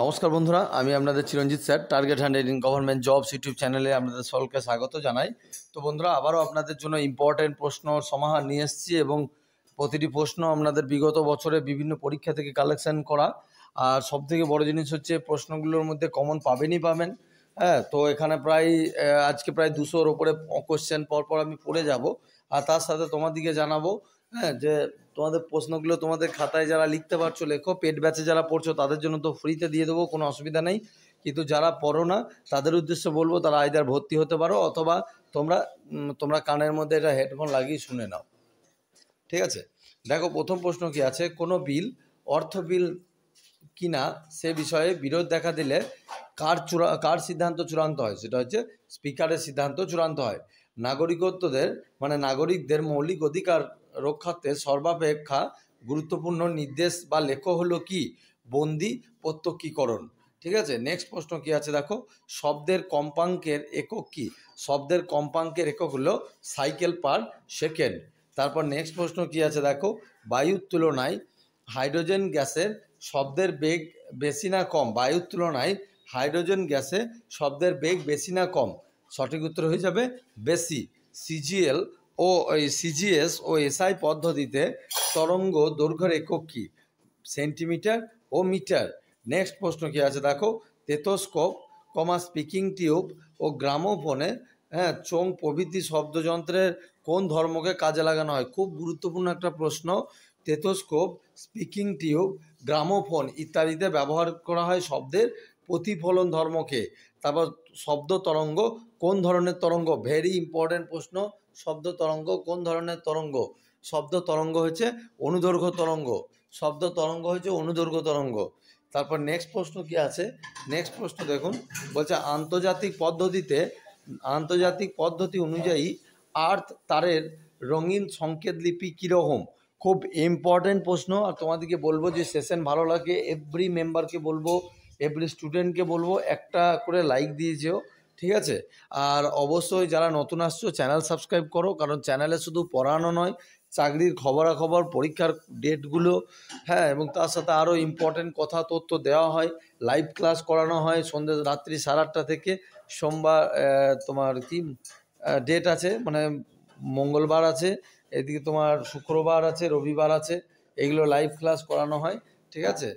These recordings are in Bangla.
নমস্কার বন্ধুরা আমি আপনাদের Chiranjit sir target handed in government jobs YouTube চ্যানেলে আপনাদের সকলকে স্বাগত জানাই তো বন্ধুরা আবারও আপনাদের জন্য ইম্পর্টেন্ট প্রশ্ন সমাহার নিয়ে এসেছি এবং প্রতিটি প্রশ্ন আপনাদের বিগত বছরে বিভিন্ন পরীক্ষা থেকে কালেকশন করা আর সব থেকে বড় জিনিস হচ্ছে প্রশ্নগুলোর মধ্যে কমন পাবেনই পাবেন হ্যাঁ তো এখানে প্রায় আজকে প্রায় দুশোর ওপরে কোশ্চেন পরপর আমি পড়ে যাব আর তার সাথে তোমাদেরকে জানাবো হ্যাঁ যে তোমাদের প্রশ্নগুলো তোমাদের খাতায় যারা লিখতে পারছো লেখো পেট ব্যাচে যারা পড়ছো তাদের জন্য তো ফ্রিতে দিয়ে দেবো কোনো অসুবিধা নেই কিন্তু যারা পড়ো না তাদের উদ্দেশ্যে বলবো তারা আইদার ভর্তি হতে পারো অথবা তোমরা তোমরা কানের মধ্যে এটা হেডফোন লাগিয়ে শুনে নাও ঠিক আছে দেখো প্রথম প্রশ্ন কি আছে কোনো বিল অর্থ বিল কিনা সে বিষয়ে বিরোধ দেখা দিলে কার চূড়া কার সিদ্ধান্ত চূড়ান্ত হয় সেটা হচ্ছে স্পিকারের সিদ্ধান্ত চূড়ান্ত হয় নাগরিকত্বদের মানে নাগরিকদের মৌলিক অধিকার রক্ষাতে সর্বাপেক্ষা গুরুত্বপূর্ণ নির্দেশ বা লেখ হলো কি বন্দি প্রত্যক্ষীকরণ ঠিক আছে নেক্সট প্রশ্ন কি আছে দেখো শব্দের কম্পাঙ্কের একক কি শব্দের কম্পাঙ্কের একক হলো সাইকেল পার সেকেন্ড তারপর নেক্সট প্রশ্ন কি আছে দেখো বায়ুর তুলনায় হাইড্রোজেন গ্যাসের শব্দের বেগ বেশি না কম বায়ুর তুলনায় হাইড্রোজেন গ্যাসে শব্দের বেগ বেশি না কম সঠিক উত্তর হয়ে যাবে বেশি সিজিএল ও ওই সিজিএস ও এসআই পদ্ধতিতে তরঙ্গ দৈর্ঘ্যের একক কী সেন্টিমিটার ও মিটার নেক্সট প্রশ্ন কী আছে দেখো তেতস্কোপ কমা স্পিকিং টিউব ও গ্রামোফোনে হ্যাঁ চোং প্রভৃতি শব্দযন্ত্রের কোন ধর্মকে কাজে লাগানো হয় খুব গুরুত্বপূর্ণ একটা প্রশ্ন তেতস্কোপ স্পিকিং টিউব গ্রামোফোন ইত্যাদিতে ব্যবহার করা হয় শব্দের প্রতিফলন ধর্মকে তারপর শব্দ তরঙ্গ কোন ধরনের তরঙ্গ ভেরি ইম্পর্ট্যান্ট প্রশ্ন শব্দ তরঙ্গ কোন ধরনের তরঙ্গ শব্দ তরঙ্গ হচ্ছে অনুদৈর্ঘ্য তরঙ্গ শব্দ তরঙ্গ হচ্ছে অনুদৈর্ঘ্য তরঙ্গ তারপর নেক্সট প্রশ্ন কি আছে নেক্সট প্রশ্ন দেখুন বলছে আন্তর্জাতিক পদ্ধতিতে আন্তর্জাতিক পদ্ধতি অনুযায়ী আর্থ তারের রঙিন সংকেত লিপি কীরকম খুব ইম্পর্টেন্ট প্রশ্ন আর তোমাদেরকে বলবো যে সেশন ভালো লাগে এভরি মেম্বারকে বলবো এভরি স্টুডেন্টকে বলবো একটা করে লাইক দিয়েছেও ঠিক আছে আর অবশ্যই যারা নতুন আসছো চ্যানেল সাবস্ক্রাইব করো কারণ চ্যানেলে শুধু পড়ানো নয় চাকরির খবরাখবর পরীক্ষার ডেটগুলো হ্যাঁ এবং তার সাথে আরও ইম্পর্টেন্ট কথা তথ্য দেওয়া হয় লাইভ ক্লাস করানো হয় সন্ধ্যে রাত্রি সাড়ে আটটা থেকে সোমবার তোমার কি ডেট আছে মানে মঙ্গলবার আছে এদিকে তোমার শুক্রবার আছে রবিবার আছে এগুলো লাইভ ক্লাস করানো হয় ঠিক আছে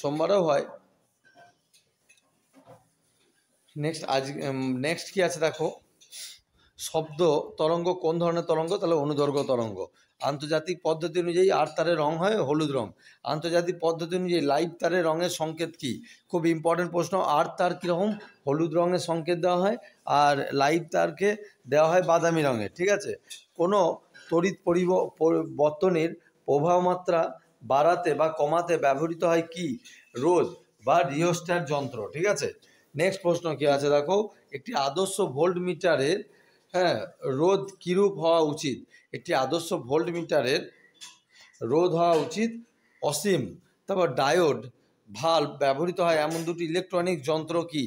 সোমবারও হয় নেক্সট আজ নেক্সট কি আছে দেখো শব্দ তরঙ্গ কোন ধরনের তরঙ্গ তাহলে অনুদর্গ তরঙ্গ আন্তর্জাতিক পদ্ধতি অনুযায়ী আর তারের রং হয় হলুদ রং আন্তর্জাতিক পদ্ধতি অনুযায়ী লাইভ তারের রঙের সংকেত কি খুব ইম্পর্টেন্ট প্রশ্ন আর তার কীরকম হলুদ রঙের সংকেত দেওয়া হয় আর লাইভ তারকে দেওয়া হয় বাদামি রঙের ঠিক আছে কোনো তড়িৎ পরিবর্তনের প্রভাবমাত্রা বাড়াতে বা কমাতে ব্যবহৃত হয় কি রোজ বা রিওস্টার যন্ত্র ঠিক আছে নেক্সট প্রশ্ন কি আছে দেখো একটি আদর্শ ভোল্ট মিটারের হ্যাঁ রোধ কীরূপ হওয়া উচিত একটি আদর্শ ভোল্ট মিটারের রোধ হওয়া উচিত অসীম তারপর ডায়োড ভাল্ব ব্যবহৃত হয় এমন দুটি ইলেকট্রনিক যন্ত্র কি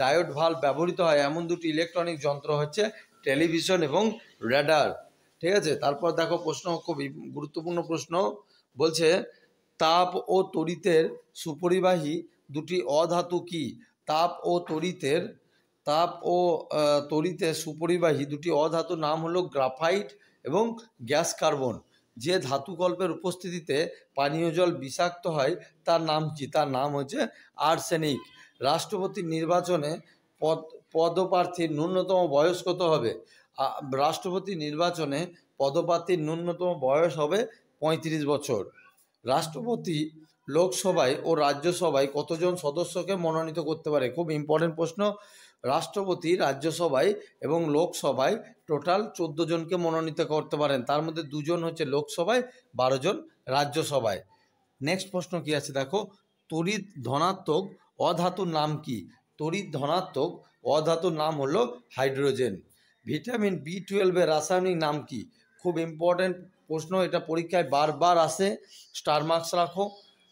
ডায়োড ভাল্ব ব্যবহৃত হয় এমন দুটি ইলেকট্রনিক যন্ত্র হচ্ছে টেলিভিশন এবং রেডার ঠিক আছে তারপর দেখো প্রশ্ন খুবই গুরুত্বপূর্ণ প্রশ্ন বলছে তাপ ও তড়িতের সুপরিবাহী দুটি অধাতু কি তাপ ও তরিতের তাপ ও তড়িতে সুপরিবাহী দুটি অধাতু নাম হলো গ্রাফাইট এবং গ্যাস কার্বন যে ধাতুকল্পের উপস্থিতিতে পানীয় জল বিষাক্ত হয় তার নাম কি তার নাম হচ্ছে আর্সেনিক রাষ্ট্রপতির নির্বাচনে পদ পদপ্রার্থীর ন্যূনতম বয়স কত হবে রাষ্ট্রপতি নির্বাচনে পদপ্রার্থীর ন্যূনতম বয়স হবে ৩৫ বছর রাষ্ট্রপতি লোকসভায় ও রাজ্যসভায় কতজন সদস্যকে মনোনীত করতে পারে খুব ইম্পর্টেন্ট প্রশ্ন রাষ্ট্রপতি রাজ্যসভায় এবং লোকসভায় টোটাল ১৪ জনকে মনোনীত করতে পারেন তার মধ্যে দুজন হচ্ছে লোকসভায় বারো জন রাজ্যসভায় নেক্সট প্রশ্ন কি আছে দেখো তড়িৎ ধনাত্মক অধাতুর নাম কি তড়িৎ ধনাত্মক অধাতুর নাম হলো হাইড্রোজেন ভিটামিন বি টুয়েলভের রাসায়নিক নাম কি খুব ইম্পর্টেন্ট প্রশ্ন এটা পরীক্ষায় বারবার আসে স্টার মার্কস রাখো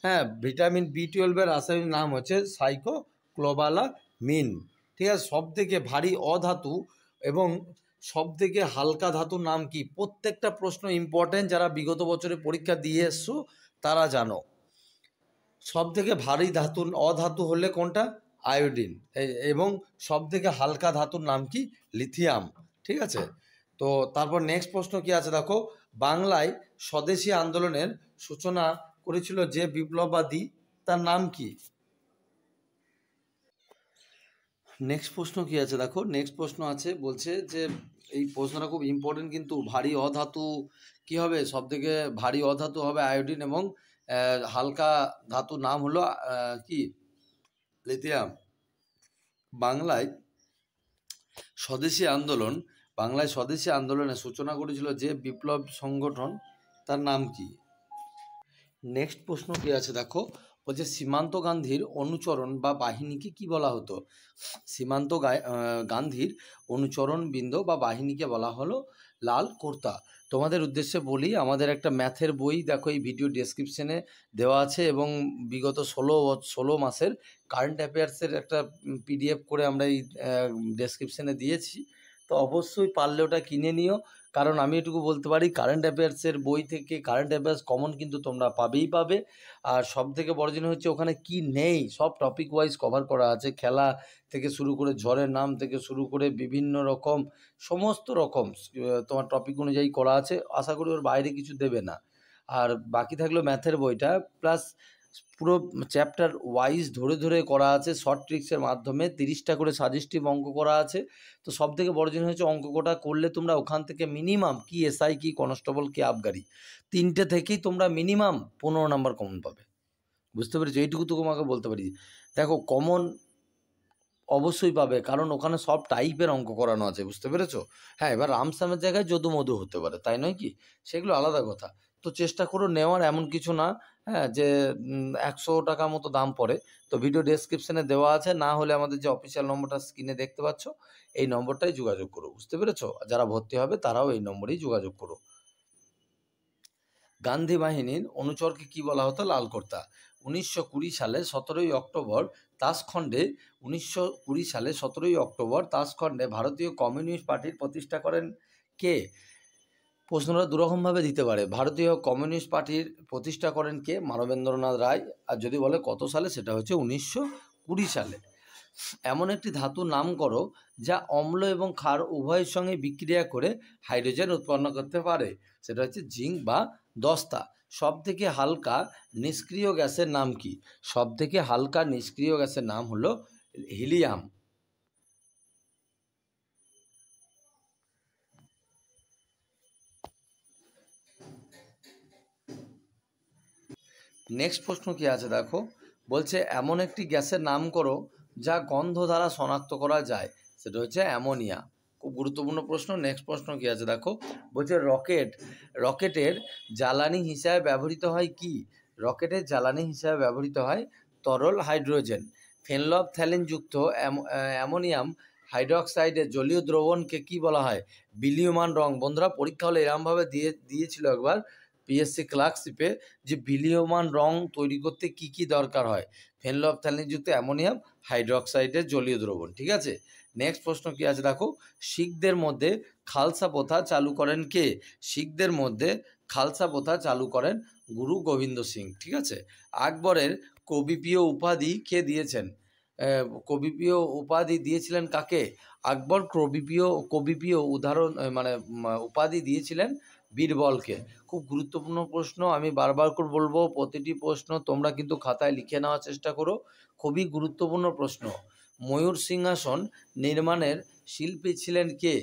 হ্যাঁ ভিটামিন বি টুয়েলভের রাসায়নিক নাম হচ্ছে সাইকোক্লোবালা মিন ঠিক আছে সব থেকে ভারী অধাতু এবং সব থেকে হালকা ধাতুর নাম কি প্রত্যেকটা প্রশ্ন ইম্পর্টেন্ট যারা বিগত বছরে পরীক্ষা দিয়ে এসছো তারা জানো সব থেকে ভারী ধাতু অধাতু হলে কোনটা আয়োডিন এবং সব থেকে হালকা ধাতুর নাম কি লিথিয়াম ঠিক আছে তো তারপর নেক্সট প্রশ্ন কি আছে দেখো বাংলায় স্বদেশী আন্দোলনের সূচনা করেছিল যে বিপ্লবাদী তার নাম কি নেক্সট প্রশ্ন কি আছে দেখো নেক্সট প্রশ্ন আছে বলছে যে এই প্রশ্নটা খুব ইম্পর্টেন্ট কিন্তু ভারী অধাতু কি হবে সব থেকে ভারী অধাতু হবে আয়োডিন এবং হালকা ধাতু নাম হলো কি লিথিয়াম বাংলায় স্বদেশী আন্দোলন বাংলায় স্বদেশী আন্দোলনের সূচনা করেছিল যে বিপ্লব সংগঠন তার নাম কি নেক্সট প্রশ্ন কি আছে দেখো বলছে সীমান্ত গান্ধীর অনুচরণ বা বাহিনীকে কি বলা হতো সীমান্ত গান্ধীর অনুচরণ বিন্দু বা বাহিনীকে বলা হলো লাল কুর্তা তোমাদের উদ্দেশ্যে বলি আমাদের একটা ম্যাথের বই দেখো এই ভিডিও ডেসক্রিপশনে দেওয়া আছে এবং বিগত ষোলো ষোলো মাসের কারেন্ট অ্যাফেয়ার্সের একটা পিডিএফ করে আমরা এই ডেসক্রিপশানে দিয়েছি তো অবশ্যই পারলে ওটা কিনে নিও কারণ আমি এটুকু বলতে পারি কারেন্ট অ্যাফেয়ার্সের বই থেকে কারেন্ট অ্যাফেয়ার্স কমন কিন্তু তোমরা পাবেই পাবে আর সব থেকে বড় জিনিস হচ্ছে ওখানে কি নেই সব টপিক ওয়াইজ কভার করা আছে খেলা থেকে শুরু করে ঝড়ের নাম থেকে শুরু করে বিভিন্ন রকম সমস্ত রকম তোমার টপিক অনুযায়ী করা আছে আশা করি ওর বাইরে কিছু দেবে না আর বাকি থাকলো ম্যাথের বইটা প্লাস পুরো চ্যাপ্টার ওয়াইজ ধরে ধরে করা আছে শর্ট ট্রিক্সের মাধ্যমে তিরিশটা করে সাজেস্টিভ অঙ্ক করা আছে তো সব থেকে বড় জিনিস হচ্ছে অঙ্কটা করলে তোমরা ওখান থেকে মিনিমাম কি এসআই কি কনস্টেবল কি আবগারি তিনটে থেকেই তোমরা মিনিমাম পনেরো নাম্বার কমন পাবে বুঝতে পেরেছো এইটুকু তো তোমাকে বলতে পারি দেখো কমন অবশ্যই পাবে কারণ ওখানে সব টাইপের অঙ্ক করানো আছে বুঝতে পেরেছো হ্যাঁ এবার রামসামের জায়গায় যদু মধু হতে পারে তাই নয় কি সেগুলো আলাদা কথা তো চেষ্টা করো নেওয়ার এমন কিছু না হ্যাঁ যে একশো টাকা মতো দাম পড়ে তো ভিডিও ডেসক্রিপশানে দেওয়া আছে না হলে আমাদের যে অফিসিয়াল নম্বরটা স্ক্রিনে দেখতে পাচ্ছ এই নম্বরটাই যোগাযোগ করো বুঝতে পেরেছ যারা ভর্তি হবে তারাও এই নম্বরেই যোগাযোগ করো গান্ধী বাহিনীর অনুচরকে কি বলা হতো লালকর্তা উনিশশো কুড়ি সালে সতেরোই অক্টোবর তাসখণ্ডে উনিশশো কুড়ি সালে সতেরোই অক্টোবর তাসখণ্ডে ভারতীয় কমিউনিস্ট পার্টির প্রতিষ্ঠা করেন কে প্রশ্নটা দুরকমভাবে দিতে পারে ভারতীয় কমিউনিস্ট পার্টির প্রতিষ্ঠা করেন কে মানবেন্দ্রনাথ রায় আর যদি বলে কত সালে সেটা হচ্ছে উনিশশো কুড়ি সালে এমন একটি ধাতু নাম করো যা অম্ল এবং ক্ষার উভয়ের সঙ্গে বিক্রিয়া করে হাইড্রোজেন উৎপন্ন করতে পারে সেটা হচ্ছে জিঙ্ক বা দস্তা সব থেকে হালকা নিষ্ক্রিয় গ্যাসের নাম কি সব থেকে হালকা নিষ্ক্রিয় গ্যাসের নাম হলো হিলিয়াম নেক্সট প্রশ্ন কি আছে দেখো বলছে এমন একটি গ্যাসের নাম করো যা গন্ধ দ্বারা শনাক্ত করা যায় সেটা হচ্ছে অ্যামোনিয়া খুব গুরুত্বপূর্ণ প্রশ্ন নেক্সট প্রশ্ন কি আছে দেখো বলছে রকেট রকেটের জ্বালানি হিসাবে ব্যবহৃত হয় কি রকেটের জ্বালানি হিসাবে ব্যবহৃত হয় তরল হাইড্রোজেন ফেনলব থ্যালিনযুক্ত অ্যামোনিয়াম হাইড্রোক্সাইডের জলীয় দ্রবণকে কি বলা হয় বিলিয়মান রং বন্ধুরা পরীক্ষা হলে এরমভাবে দিয়ে দিয়েছিল একবার পিএসসি ক্লার্কশিপে যে বিলীয়মান রং তৈরি করতে কি কি দরকার হয় থ্যালিনযুক্ত অ্যামোনিয়াম হাইড্রক্সাইডের জলীয় দ্রবণ ঠিক আছে নেক্সট প্রশ্ন কি আছে দেখো শিখদের মধ্যে খালসা প্রথা চালু করেন কে শিখদের মধ্যে খালসা প্রথা চালু করেন গুরু গোবিন্দ সিং ঠিক আছে আকবরের কবিপ্রিয় উপাধি কে দিয়েছেন কবিপ্রিয় উপাধি দিয়েছিলেন কাকে আকবর কবিপ্রিয় কবিপ্রিয় উদাহরণ মানে উপাধি দিয়েছিলেন বীরবলকে খুব গুরুত্বপূর্ণ প্রশ্ন আমি বারবার করে বলবো প্রতিটি প্রশ্ন তোমরা কিন্তু খাতায় লিখে নেওয়ার চেষ্টা করো খুবই গুরুত্বপূর্ণ প্রশ্ন ময়ূর সিংহাসন নির্মাণের শিল্পী ছিলেন কে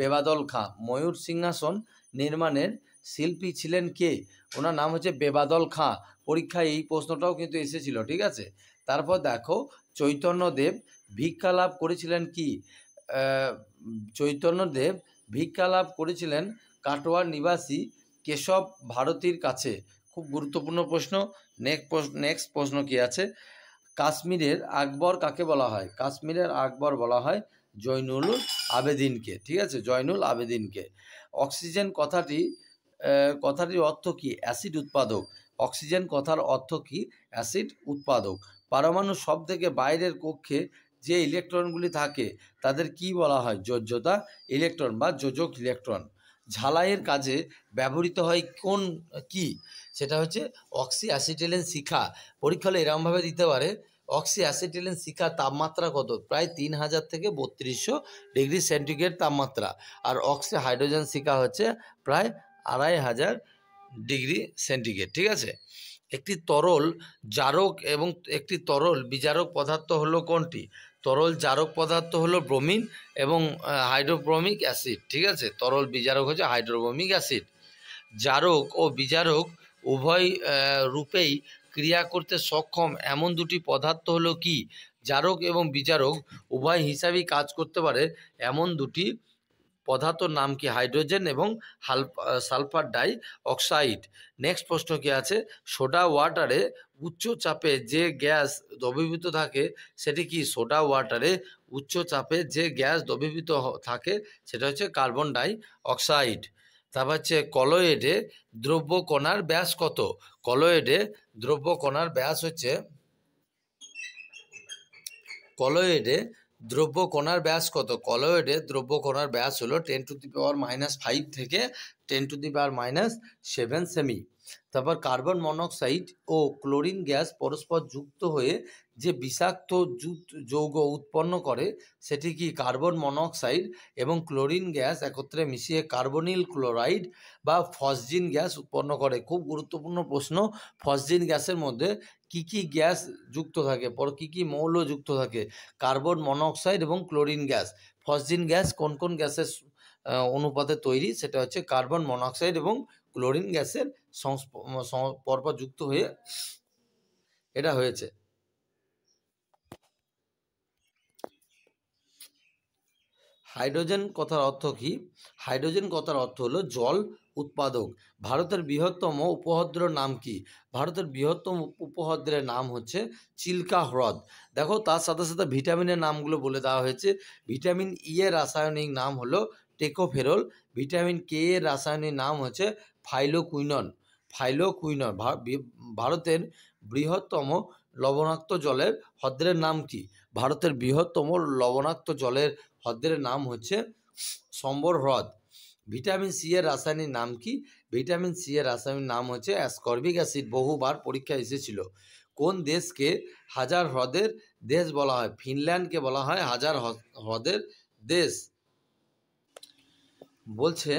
বেবাদল খাঁ ময়ূর সিংহাসন নির্মাণের শিল্পী ছিলেন কে ওনার নাম হচ্ছে বেবাদল খাঁ পরীক্ষায় এই প্রশ্নটাও কিন্তু এসেছিল ঠিক আছে তারপর দেখো চৈতন্যদেব ভিক্ষা লাভ করেছিলেন কি চৈতন্যদেব ভিক্ষা লাভ করেছিলেন কাটোয়ার নিবাসী কেশব ভারতীর কাছে খুব গুরুত্বপূর্ণ প্রশ্ন নেক্সট নেক্সট প্রশ্ন কি আছে কাশ্মীরের আকবর কাকে বলা হয় কাশ্মীরের আকবর বলা হয় জৈনুল আবেদিনকে ঠিক আছে জয়নুল আবেদিনকে অক্সিজেন কথাটি কথাটির অর্থ কি অ্যাসিড উৎপাদক অক্সিজেন কথার অর্থ কি অ্যাসিড উৎপাদক পারমাণু সব থেকে বাইরের কক্ষে যে ইলেকট্রনগুলি থাকে তাদের কি বলা হয় যোজ্যতা ইলেকট্রন বা যোজক ইলেকট্রন ঝালাইয়ের কাজে ব্যবহৃত হয় কোন কি সেটা হচ্ছে অক্সি অ্যাসিটেলেন শিখা পরীক্ষালে এরকমভাবে দিতে পারে অক্সি অ্যাসিটেলেন শিখা তাপমাত্রা কত প্রায় তিন হাজার থেকে বত্রিশশো ডিগ্রি সেন্টিগ্রেড তাপমাত্রা আর অক্সি হাইড্রোজেন শিখা হচ্ছে প্রায় আড়াই হাজার ডিগ্রি সেন্টিগ্রেড ঠিক আছে একটি তরল জারক এবং একটি তরল বিজারক পদার্থ হলো কোনটি তরল জারক পদার্থ হলো ব্রোমিন এবং হাইড্রোব্রোমিক অ্যাসিড ঠিক আছে তরল বিজারক হচ্ছে হাইড্রোব্রোমিক অ্যাসিড জারক ও বিজারক উভয় রূপেই ক্রিয়া করতে সক্ষম এমন দুটি পদার্থ হলো কি জারক এবং বিজারক উভয় হিসাবেই কাজ করতে পারে এমন দুটি পদার্থর নাম কি হাইড্রোজেন এবং সালফার ডাই অক্সাইড নেক্সট প্রশ্ন কি আছে সোডা ওয়াটারে উচ্চ চাপে যে গ্যাস দ্রবীভূত থাকে সেটি কি সোডা ওয়াটারে উচ্চ চাপে যে গ্যাস দ্রবীভূত থাকে সেটা হচ্ছে কার্বন ডাই অক্সাইড তারপর হচ্ছে কলয়েডে দ্রব্য কণার ব্যাস কত কলয়েডে দ্রব্য কণার ব্যাস হচ্ছে কলয়েডে দ্রব্য কণার ব্যাস কত কলয়েডে দ্রব্য কণার ব্যাস হলো ten to the power minus five থেকে ten to the power minus seven সেমি তারপর কার্বন মনোক্সাইড ও ক্লোরিন গ্যাস পরস্পর যুক্ত হয়ে যে বিষাক্ত যৌগ উৎপন্ন করে সেটি কি কার্বন মনোক্সাইড এবং ক্লোরিন গ্যাস একত্রে মিশিয়ে কার্বনিল ক্লোরাইড বা ফসজিন গ্যাস উৎপন্ন করে খুব গুরুত্বপূর্ণ প্রশ্ন ফসজিন গ্যাসের মধ্যে কি কি গ্যাস যুক্ত থাকে পর কি কি মৌল যুক্ত থাকে কার্বন মনোক্সাইড এবং ক্লোরিন গ্যাস ফসজিন গ্যাস কোন কোন গ্যাসের অনুপাতে তৈরি সেটা হচ্ছে কার্বন মনোক্সাইড এবং ক্লোরিন গ্যাসের পরপর যুক্ত হয়ে এটা হয়েছে হাইড্রোজেন কথার অর্থ কি হাইড্রোজেন কথার অর্থ হলো জল উৎপাদক ভারতের বৃহত্তম উপহ্রদের নাম কি ভারতের বৃহত্তম উপহ্রদের নাম হচ্ছে চিল্কা হ্রদ দেখো তার সাথে সাথে ভিটামিনের নামগুলো বলে দেওয়া হয়েছে ভিটামিন ই e এর রাসায়নিক নাম হলো টেকোফেরল ভিটামিন কে এর রাসায়নিক নাম হচ্ছে ফাইলোকুইনন ফাইলোকুইনর ভারতের বৃহত্তম লবণাক্ত জলের হ্রদের নাম কি ভারতের বৃহত্তম লবণাক্ত জলের হ্রদের নাম হচ্ছে সম্বর হ্রদ ভিটামিন সি এর রাসায়নিক নাম কি ভিটামিন সি এর রাসায়নিক নাম হচ্ছে অ্যাসকর্বিক অ্যাসিড বহুবার পরীক্ষায় এসেছিল কোন দেশকে হাজার হ্রদের দেশ বলা হয় ফিনল্যান্ডকে বলা হয় হাজার হ্রদের দেশ বলছে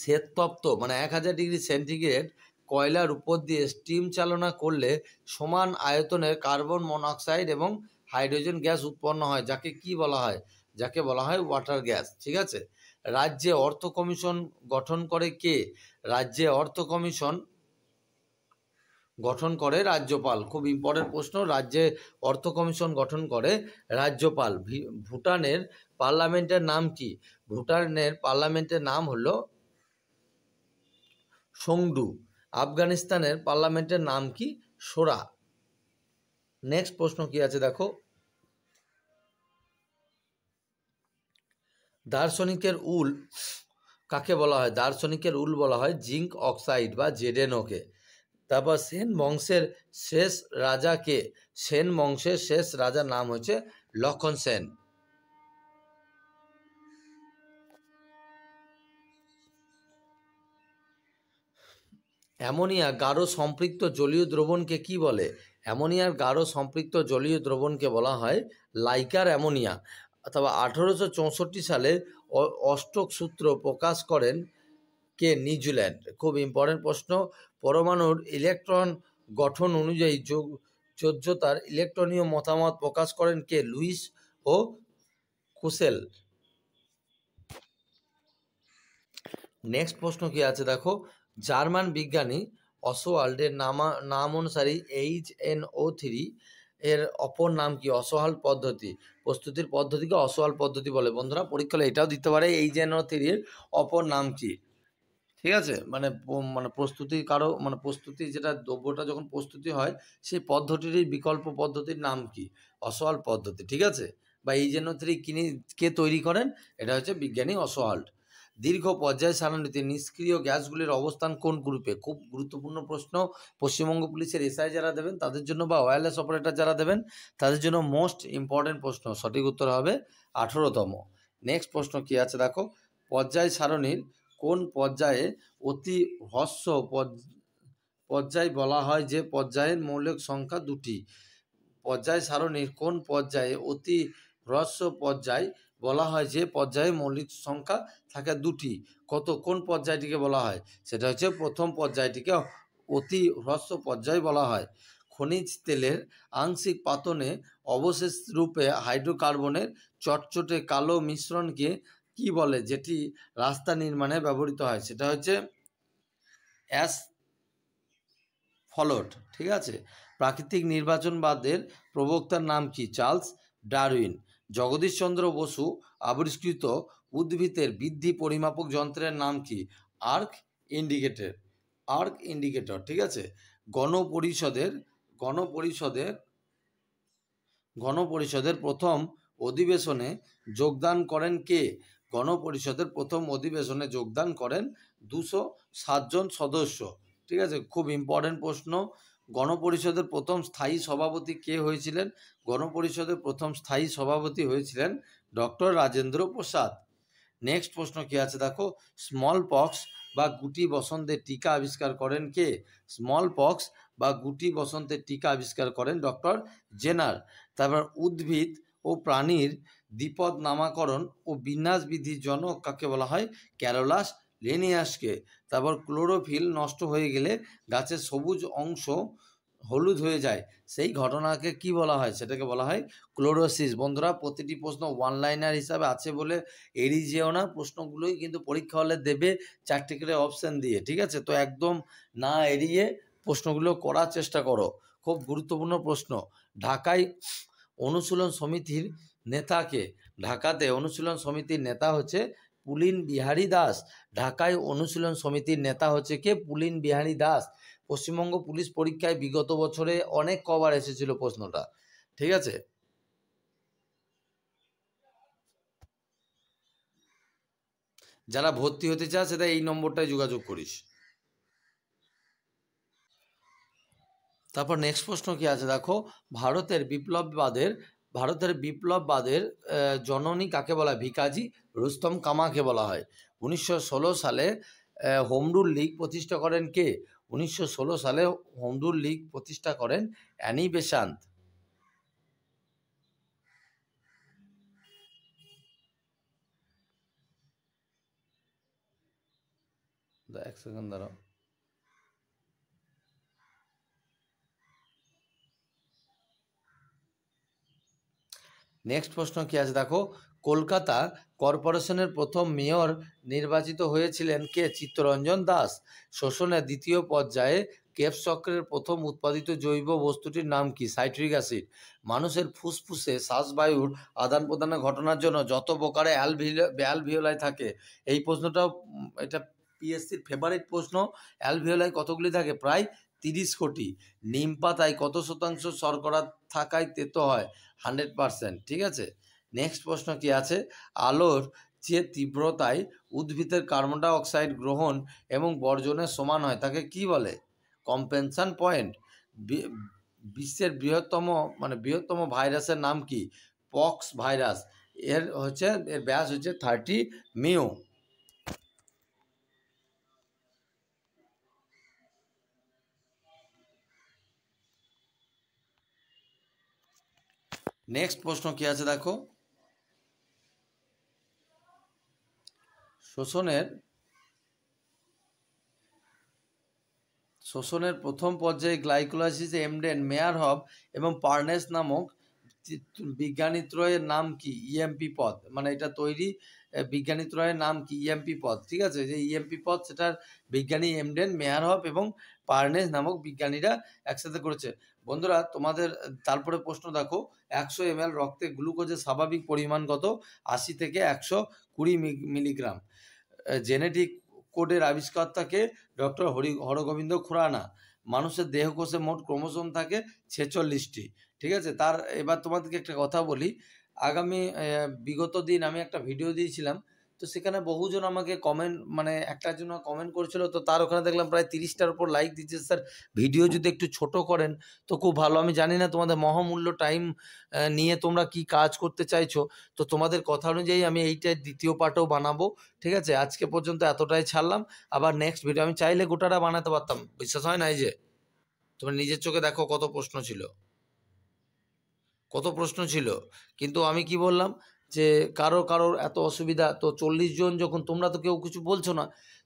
শ্বেততপ্ত মানে এক হাজার ডিগ্রি সেন্টিগ্রেড কয়লার উপর দিয়ে স্টিম চালনা করলে সমান আয়তনের কার্বন মনোক্সাইড এবং হাইড্রোজেন গ্যাস উৎপন্ন হয় যাকে কি বলা হয় যাকে বলা হয় ওয়াটার গ্যাস ঠিক আছে রাজ্যে অর্থ কমিশন গঠন করে কে রাজ্যে অর্থ কমিশন গঠন করে রাজ্যপাল খুব ইম্পর্টেন্ট প্রশ্ন রাজ্যে অর্থ কমিশন গঠন করে রাজ্যপাল ভুটানের পার্লামেন্টের নাম কি ভুটানের পার্লামেন্টের নাম হলো ছংডু আফগানিস্তানের পার্লামেন্টের নাম কি সোরা নেক্সট প্রশ্ন কি আছে দেখো দার্শনিকের উল কাকে বলা হয় দার্শনিকের উল বলা হয় জিঙ্ক অক্সাইড বা জেডেনোকে তারপর সেন বংশের শেষ রাজাকে সেন বংশের শেষ রাজার নাম হচ্ছে লক্ষণ সেন অ্যামোনিয়া গাঢ় সম্পৃক্ত জলীয় দ্রবণকে কি বলে অ্যামোনিয়ার গাঢ় সম্পৃক্ত জলীয় দ্রবণকে বলা হয় লাইকার অ্যামোনিয়া অথবা আঠারোশো চৌষট্টি সালে অষ্টক সূত্র প্রকাশ করেন কে নিউজিল্যান্ড খুব ইম্পর্টেন্ট প্রশ্ন পরমাণুর ইলেকট্রন গঠন অনুযায়ী যোগ যোজ্যতার ইলেকট্রনীয় মতামত প্রকাশ করেন কে লুইস ও কুসেল নেক্সট প্রশ্ন কি আছে দেখো জার্মান বিজ্ঞানী অসওয়াল্ডের নামা নাম অনুসারী এইচ এন ও থ্রি এর অপর নাম কি অসহাল পদ্ধতি প্রস্তুতির পদ্ধতিকে অসহাল পদ্ধতি বলে বন্ধুরা পরীক্ষালে এটাও দিতে পারে এই যে ও থ্রির অপর নাম কি ঠিক আছে মানে মানে প্রস্তুতি কারো মানে প্রস্তুতি যেটা দ্রব্যটা যখন প্রস্তুতি হয় সেই পদ্ধতিটির বিকল্প পদ্ধতির নাম কি অসহাল পদ্ধতি ঠিক আছে বা এই যে থ্রি কিনে কে তৈরি করেন এটা হচ্ছে বিজ্ঞানী অসহাল্ট দীর্ঘ পর্যায় সারণীতে নিষ্ক্রিয় গ্যাসগুলির অবস্থান কোন গ্রুপে খুব গুরুত্বপূর্ণ প্রশ্ন পশ্চিমবঙ্গ পুলিশের এসআই যারা দেবেন তাদের জন্য বা ওয়্যারলেস অপারেটর যারা দেবেন তাদের জন্য মোস্ট ইম্পর্টেন্ট প্রশ্ন সঠিক উত্তর হবে আঠেরোতম নেক্সট প্রশ্ন কি আছে দেখো পর্যায় সারণীর কোন পর্যায়ে অতি হস্য পর্যায় বলা হয় যে পর্যায়ের মৌলিক সংখ্যা দুটি পর্যায় সারণীর কোন পর্যায়ে অতি হ্রস্ব পর্যায় বলা হয় যে পর্যায়ে মৌলিক সংখ্যা থাকে দুটি কত কোন পর্যায়টিকে বলা হয় সেটা হচ্ছে প্রথম পর্যায়টিকে অতি হ্রস্ব পর্যায় বলা হয় খনিজ তেলের আংশিক পাতনে অবশেষ রূপে হাইড্রোকার্বনের চটচটে কালো মিশ্রণকে কি বলে যেটি রাস্তা নির্মাণে ব্যবহৃত হয় সেটা হচ্ছে অ্যাস ফলট ঠিক আছে প্রাকৃতিক নির্বাচনবাদের প্রবক্তার নাম কি চার্লস ডারউইন জগদীশচন্দ্র বসু আবিষ্কৃত উদ্ভিদের বৃদ্ধি পরিমাপক যন্ত্রের নাম কি আর্ক ইন্ডিকেটর আর্ক ইন্ডিকেটর ঠিক আছে গণপরিষদের গণপরিষদের গণপরিষদের প্রথম অধিবেশনে যোগদান করেন কে গণপরিষদের প্রথম অধিবেশনে যোগদান করেন দুশো সাতজন সদস্য ঠিক আছে খুব ইম্পর্টেন্ট প্রশ্ন গণপরিষদের প্রথম স্থায়ী সভাপতি কে হয়েছিলেন গণপরিষদের প্রথম স্থায়ী সভাপতি হয়েছিলেন ডক্টর রাজেন্দ্র প্রসাদ নেক্সট প্রশ্ন কি আছে দেখো স্মল পক্স বা গুটি বসন্তের টিকা আবিষ্কার করেন কে স্মল পক্স বা গুটি বসন্তের টিকা আবিষ্কার করেন ডক্টর জেনার তারপর উদ্ভিদ ও প্রাণীর দ্বিপদ নামাকরণ ও বিন্যাসবিধির জনক কাকে বলা হয় ক্যারোলাস লেনিয়াসকে তারপর ক্লোরোফিল নষ্ট হয়ে গেলে গাছের সবুজ অংশ হলুদ হয়ে যায় সেই ঘটনাকে কি বলা হয় সেটাকে বলা হয় ক্লোরোসিস বন্ধুরা প্রতিটি প্রশ্ন ওয়ান লাইনার হিসাবে আছে বলে এড়িয়ে যেও না প্রশ্নগুলোই কিন্তু পরীক্ষা হলে দেবে চারটে করে অপশান দিয়ে ঠিক আছে তো একদম না এড়িয়ে প্রশ্নগুলো করার চেষ্টা করো খুব গুরুত্বপূর্ণ প্রশ্ন ঢাকায় অনুশীলন সমিতির নেতাকে ঢাকাতে অনুশীলন সমিতির নেতা হচ্ছে পুলিন বিহারী দাস ঢাকায় অনুশীলন সমিতির নেতা হচ্ছে কে পুলিন বিহারী দাস পশ্চিমবঙ্গ পুলিশ পরীক্ষায় বিগত বছরে অনেক কবার এসেছিল প্রশ্নটা ঠিক আছে যারা ভর্তি হতে চাস সেটা এই নম্বরটায় যোগাযোগ করিস তারপর নেক্সট প্রশ্ন কি আছে দেখো ভারতের বিপ্লববাদের ভারতের বিপ্লববাদের জননী কাকে বলা হয় ভিকাজি রুস্তম কামাকে বলা হয় উনিশশো সালে হোমরুল লীগ প্রতিষ্ঠা করেন কে উনিশশো সালে হোমরুল লীগ প্রতিষ্ঠা করেন অ্যানি বেশান্ত এক সেকেন্ড দাঁড়াও নেক্সট প্রশ্ন কি আছে দেখো কলকাতা কর্পোরেশনের প্রথম মেয়র নির্বাচিত হয়েছিলেন কে চিত্তরঞ্জন দাস শোষণের দ্বিতীয় পর্যায়ে কেপ চক্রের প্রথম উৎপাদিত জৈব বস্তুটির নাম কি সাইট্রিক অ্যাসিড মানুষের ফুসফুসে শ্বাসবায়ুর আদান প্রদানের ঘটনার জন্য যত প্রকারে অ্যালভিওলাই থাকে এই প্রশ্নটাও এটা পিএসসির ফেভারিট প্রশ্ন অ্যালভিওলাই কতগুলি থাকে প্রায় তিরিশ কোটি নিম পাতায় কত শতাংশ শর্করা থাকায় তেতো হয় হান্ড্রেড পারসেন্ট ঠিক আছে নেক্সট প্রশ্ন কি আছে আলোর যে তীব্রতায় উদ্ভিদের কার্বন ডাইঅক্সাইড গ্রহণ এবং বর্জনের সমান হয় তাকে কি বলে কম্পেনশন পয়েন্ট বিশ্বের বৃহত্তম মানে বৃহত্তম ভাইরাসের নাম কি পক্স ভাইরাস এর হচ্ছে এর ব্যাস হচ্ছে থার্টি মিও নেক্সট প্রশ্ন কি আছে দেখো শোষণের শোষণের প্রথম পর্যায়ে গ্লাইকোলাইসিস এমডেন হব এবং পার্নেস নামক ত্রয়ের নাম কি ইএমপি e পদ মানে এটা তৈরি ত্রয়ের নাম কি ইএমপি e পদ ঠিক আছে যে ইএমপি e পদ সেটার বিজ্ঞানী এমডেন মেয়ার হব এবং পার্নেস নামক বিজ্ঞানীরা একসাথে করেছে বন্ধুরা তোমাদের তারপরে প্রশ্ন দেখো একশো এম রক্তে গ্লুকোজের স্বাভাবিক পরিমাণ কত আশি থেকে একশো কুড়ি মিলিগ্রাম জেনেটিক কোডের আবিষ্কর্তাকে ডক্টর হরি হরগোবিন্দ খুরানা মানুষের দেহকোষে মোট ক্রোমোসোম থাকে ছেচল্লিশটি ঠিক আছে তার এবার তোমাদেরকে একটা কথা বলি আগামী বিগত দিন আমি একটা ভিডিও দিয়েছিলাম তো সেখানে বহুজন আমাকে কমেন্ট মানে একটার জন্য কমেন্ট করেছিল তো তার ওখানে দেখলাম প্রায় তিরিশটার উপর লাইক দিচ্ছে স্যার ভিডিও যদি একটু ছোট করেন তো খুব ভালো আমি জানি না তোমাদের মহামূল্য টাইম নিয়ে তোমরা কি কাজ করতে চাইছো তো তোমাদের কথা অনুযায়ী আমি এইটাই দ্বিতীয় পার্টও বানাবো ঠিক আছে আজকে পর্যন্ত এতটাই ছাড়লাম আবার নেক্সট ভিডিও আমি চাইলে গোটাটা বানাতে পারতাম বিশ্বাস হয় না এই যে তোমার নিজের চোখে দেখো কত প্রশ্ন ছিল কত প্রশ্ন ছিল কিন্তু আমি কি বললাম যে কারো কারোর এত অসুবিধা তো চল্লিশ জন যখন তোমরা তো কেউ কিছু বলছো না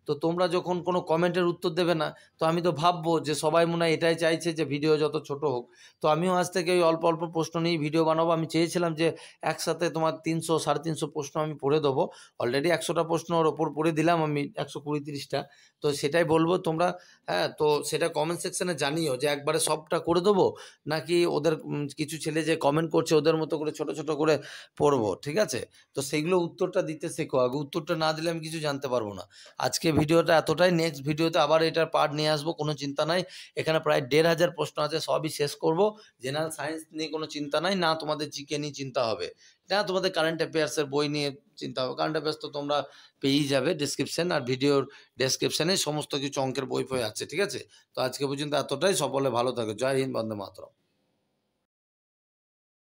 তো তোমরা যখন কোনো কমেন্টের উত্তর দেবে না তো আমি তো ভাববো যে সবাই মনে হয় এটাই চাইছে যে ভিডিও যত ছোট হোক তো আমিও আজ থেকে ওই অল্প অল্প প্রশ্ন নিয়ে ভিডিও বানাবো আমি চেয়েছিলাম যে একসাথে তোমার তিনশো সাড়ে তিনশো প্রশ্ন আমি পড়ে দেবো অলরেডি একশোটা প্রশ্ন ওর ওপর পড়ে দিলাম আমি একশো কুড়ি তিরিশটা তো সেটাই বলবো তোমরা হ্যাঁ তো সেটা কমেন্ট সেকশানে জানিও যে একবারে সবটা করে দেবো নাকি ওদের কিছু ছেলে যে কমেন্ট করছে ওদের মতো করে ছোট ছোট করে পড়বো ঠিক আছে তো সেইগুলো উত্তরটা দিতে শেখো আগে উত্তরটা না দিলে আমি কিছু জানতে পারবো না আজকে ভিডিওটা এতটাই নেক্সট ভিডিওতে আবার এটার পার্ট নিয়ে আসবো কোনো চিন্তা নাই এখানে প্রায় দেড় হাজার প্রশ্ন আছে সবই শেষ করব জেনারেল সায়েন্স নিয়ে কোনো চিন্তা নাই না তোমাদের জিকে নিয়ে চিন্তা হবে না তোমাদের কারেন্ট অ্যাফেয়ার্সের বই নিয়ে চিন্তা হবে কারেন্ট অ্যাফেয়ার্স তো তোমরা পেয়েই যাবে ডিসক্রিপশান আর ভিডিওর ডেসক্রিপশানে সমস্ত কিছু অঙ্কের বই ফই আছে ঠিক আছে তো আজকে পর্যন্ত এতটাই সকলে ভালো থাকে জয় হিন্দ বন্দে মাতরম